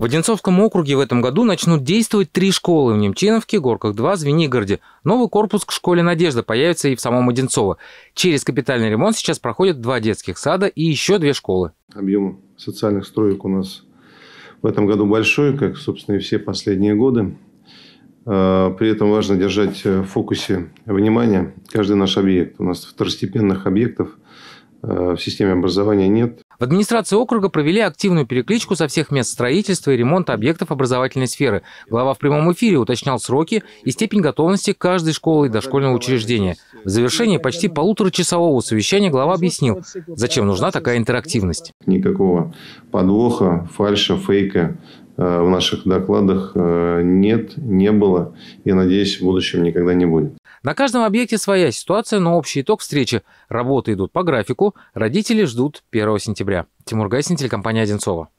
В Одинцовском округе в этом году начнут действовать три школы в Немчиновке, Горках-2, Звенигороде. Новый корпус к школе «Надежда» появится и в самом Одинцово. Через капитальный ремонт сейчас проходят два детских сада и еще две школы. Объем социальных строек у нас в этом году большой, как, собственно, и все последние годы. А, при этом важно держать э, в фокусе внимания каждый наш объект. У нас второстепенных объектов а, в системе образования нет. В администрации округа провели активную перекличку со всех мест строительства и ремонта объектов образовательной сферы. Глава в прямом эфире уточнял сроки и степень готовности каждой школы и дошкольного учреждения. В завершении почти полуторачасового совещания глава объяснил, зачем нужна такая интерактивность. Никакого подвоха, фальша, фейка Э, в наших докладах э, нет, не было и, надеюсь, в будущем никогда не будет. На каждом объекте своя ситуация, но общий итог встречи. Работы идут по графику, родители ждут 1 сентября. Тимур Гайсин, телекомпания «Одинцова».